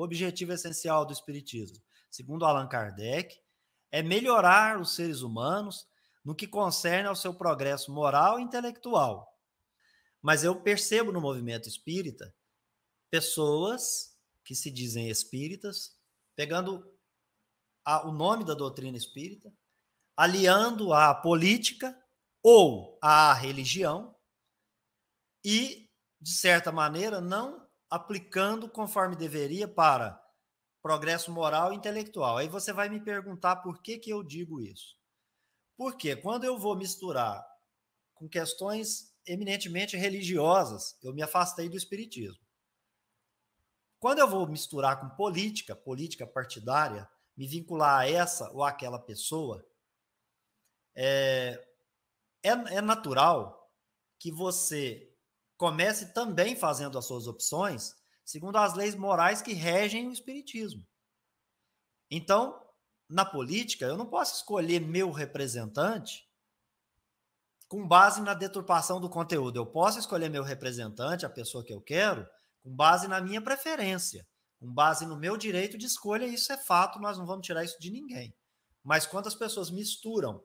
O objetivo essencial do Espiritismo, segundo Allan Kardec, é melhorar os seres humanos no que concerne ao seu progresso moral e intelectual. Mas eu percebo no movimento espírita pessoas que se dizem espíritas, pegando a, o nome da doutrina espírita, aliando a política ou a religião e, de certa maneira, não aplicando conforme deveria para progresso moral e intelectual. Aí você vai me perguntar por que, que eu digo isso. Porque quando eu vou misturar com questões eminentemente religiosas, eu me afastei do espiritismo. Quando eu vou misturar com política, política partidária, me vincular a essa ou aquela pessoa, é, é, é natural que você comece também fazendo as suas opções segundo as leis morais que regem o espiritismo. Então, na política, eu não posso escolher meu representante com base na deturpação do conteúdo. Eu posso escolher meu representante, a pessoa que eu quero, com base na minha preferência, com base no meu direito de escolha, isso é fato, nós não vamos tirar isso de ninguém. Mas quando as pessoas misturam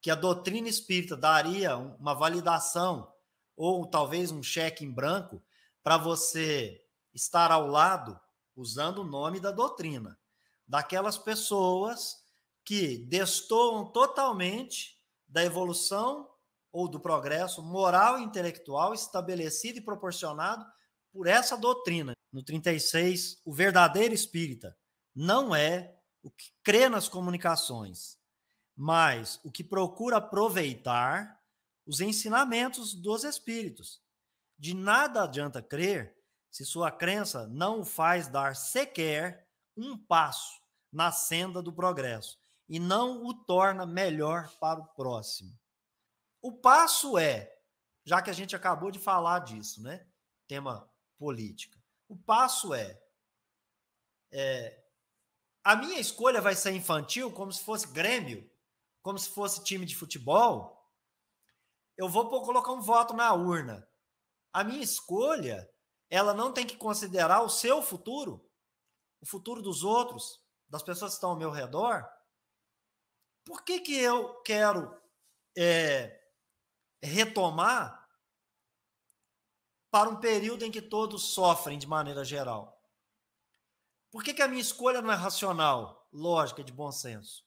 que a doutrina espírita daria uma validação ou talvez um cheque em branco para você estar ao lado, usando o nome da doutrina, daquelas pessoas que destoam totalmente da evolução ou do progresso moral e intelectual estabelecido e proporcionado por essa doutrina. No 36, o verdadeiro espírita não é o que crê nas comunicações, mas o que procura aproveitar os ensinamentos dos espíritos. De nada adianta crer se sua crença não o faz dar sequer um passo na senda do progresso e não o torna melhor para o próximo. O passo é, já que a gente acabou de falar disso, né? Tema política. O passo é, é a minha escolha vai ser infantil, como se fosse Grêmio, como se fosse time de futebol, eu vou colocar um voto na urna. A minha escolha, ela não tem que considerar o seu futuro, o futuro dos outros, das pessoas que estão ao meu redor. Por que, que eu quero é, retomar para um período em que todos sofrem de maneira geral? Por que, que a minha escolha não é racional, lógica, de bom senso?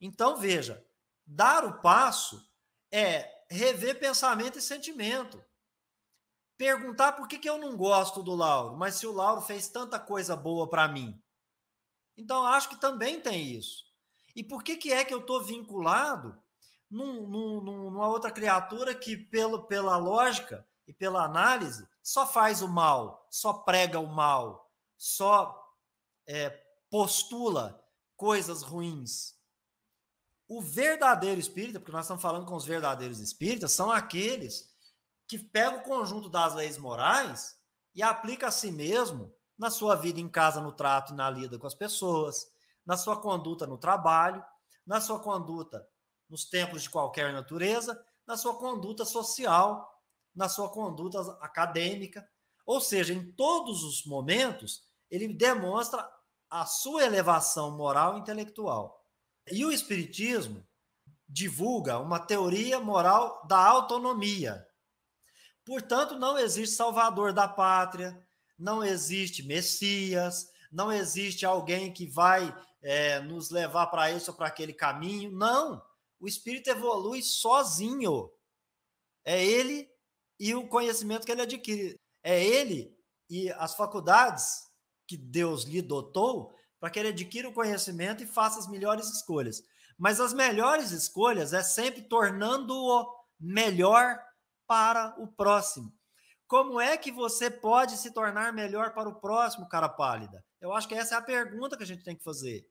Então, veja, dar o passo é rever pensamento e sentimento. Perguntar por que, que eu não gosto do Lauro, mas se o Lauro fez tanta coisa boa para mim. Então, acho que também tem isso. E por que, que é que eu estou vinculado num, num, numa outra criatura que, pelo, pela lógica e pela análise, só faz o mal, só prega o mal, só é, postula coisas ruins? O verdadeiro espírita, porque nós estamos falando com os verdadeiros espíritas, são aqueles que pegam o conjunto das leis morais e aplica a si mesmo na sua vida em casa, no trato e na lida com as pessoas, na sua conduta no trabalho, na sua conduta nos templos de qualquer natureza, na sua conduta social, na sua conduta acadêmica. Ou seja, em todos os momentos, ele demonstra a sua elevação moral e intelectual. E o Espiritismo divulga uma teoria moral da autonomia. Portanto, não existe salvador da pátria, não existe Messias, não existe alguém que vai é, nos levar para esse ou para aquele caminho. Não! O espírito evolui sozinho. É ele e o conhecimento que ele adquire. É ele e as faculdades que Deus lhe dotou para que ele adquira o conhecimento e faça as melhores escolhas. Mas as melhores escolhas é sempre tornando-o melhor para o próximo. Como é que você pode se tornar melhor para o próximo, cara pálida? Eu acho que essa é a pergunta que a gente tem que fazer.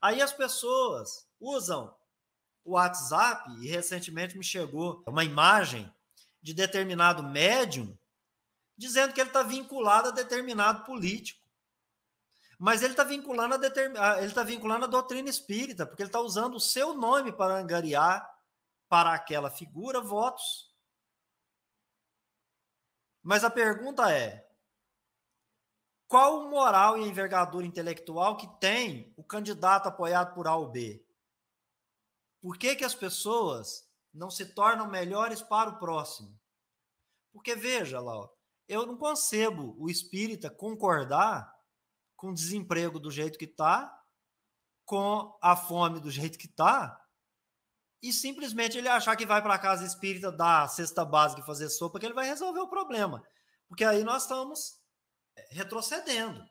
Aí as pessoas usam o WhatsApp, e recentemente me chegou uma imagem de determinado médium dizendo que ele está vinculado a determinado político mas ele está vinculando, a determin... ele está vinculando a doutrina espírita, porque ele está usando o seu nome para angariar para aquela figura votos. Mas a pergunta é: qual moral e envergadura intelectual que tem o candidato apoiado por A ou B? Por que, que as pessoas não se tornam melhores para o próximo? Porque veja, Laura, eu não concebo o espírita concordar com desemprego do jeito que está, com a fome do jeito que está, e simplesmente ele achar que vai para a casa espírita dar cesta básica e fazer sopa, que ele vai resolver o problema. Porque aí nós estamos é, retrocedendo.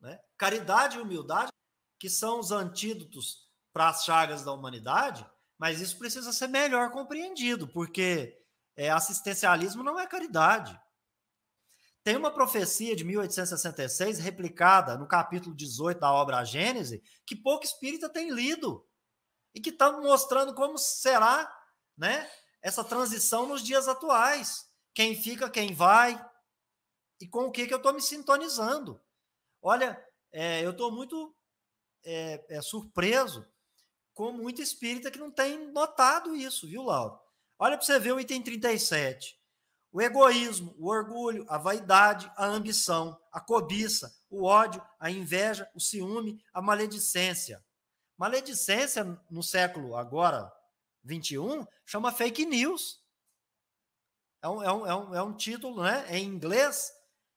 Né? Caridade e humildade, que são os antídotos para as chagas da humanidade, mas isso precisa ser melhor compreendido, porque é, assistencialismo não é caridade. Tem uma profecia de 1866, replicada no capítulo 18 da obra Gênese, que pouco espírita tem lido e que está mostrando como será né, essa transição nos dias atuais. Quem fica, quem vai e com o que, que eu estou me sintonizando. Olha, é, eu estou muito é, é, surpreso com muito espírita que não tem notado isso, viu, Lauro? Olha para você ver o item 37 o egoísmo, o orgulho, a vaidade, a ambição, a cobiça, o ódio, a inveja, o ciúme, a maledicência. Maledicência no século agora 21 chama fake news. É um, é um, é um, é um título né, em inglês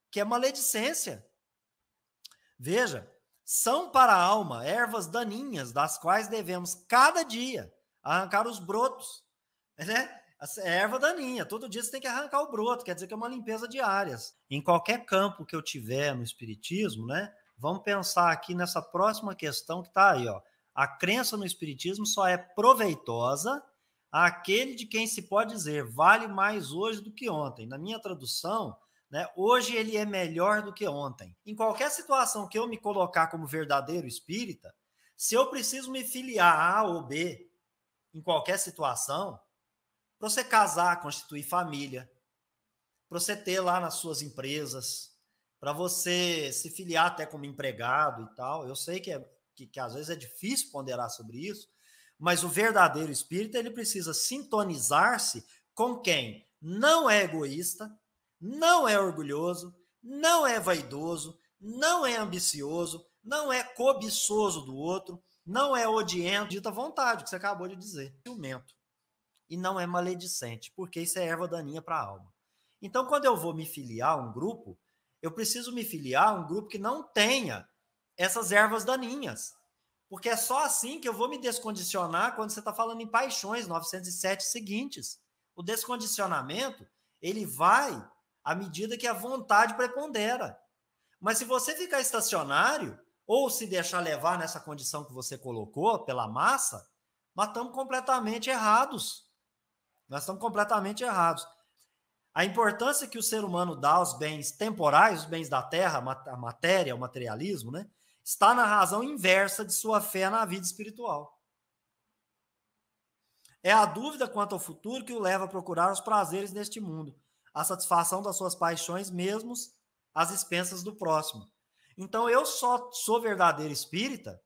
que é maledicência. Veja, são para a alma ervas daninhas das quais devemos cada dia arrancar os brotos, né? É erva daninha. Todo dia você tem que arrancar o broto. Quer dizer que é uma limpeza de áreas. Em qualquer campo que eu tiver no espiritismo, né? Vamos pensar aqui nessa próxima questão que está aí, ó. A crença no espiritismo só é proveitosa àquele de quem se pode dizer vale mais hoje do que ontem. Na minha tradução, né, hoje ele é melhor do que ontem. Em qualquer situação que eu me colocar como verdadeiro espírita, se eu preciso me filiar a A ou B, em qualquer situação, para você casar, constituir família, para você ter lá nas suas empresas, para você se filiar até como empregado e tal. Eu sei que, é, que, que às vezes é difícil ponderar sobre isso, mas o verdadeiro espírito ele precisa sintonizar-se com quem não é egoísta, não é orgulhoso, não é vaidoso, não é ambicioso, não é cobiçoso do outro, não é odiento, dita vontade, que você acabou de dizer, ciumento e não é maledicente, porque isso é erva daninha para a alma. Então, quando eu vou me filiar a um grupo, eu preciso me filiar a um grupo que não tenha essas ervas daninhas. Porque é só assim que eu vou me descondicionar quando você está falando em paixões 907 seguintes. O descondicionamento, ele vai à medida que a vontade prepondera. Mas se você ficar estacionário, ou se deixar levar nessa condição que você colocou pela massa, nós estamos completamente errados. Nós estamos completamente errados. A importância que o ser humano dá aos bens temporais, os bens da terra, a matéria, o materialismo, né? está na razão inversa de sua fé na vida espiritual. É a dúvida quanto ao futuro que o leva a procurar os prazeres neste mundo, a satisfação das suas paixões, mesmo às expensas do próximo. Então eu só sou verdadeiro espírita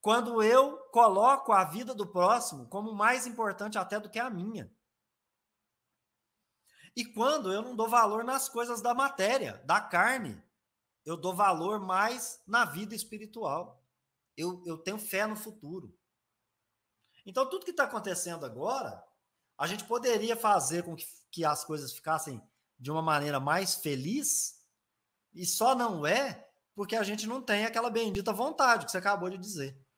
quando eu coloco a vida do próximo como mais importante até do que a minha. E quando eu não dou valor nas coisas da matéria, da carne, eu dou valor mais na vida espiritual. Eu, eu tenho fé no futuro. Então, tudo que está acontecendo agora, a gente poderia fazer com que, que as coisas ficassem de uma maneira mais feliz, e só não é porque a gente não tem aquela bendita vontade que você acabou de dizer.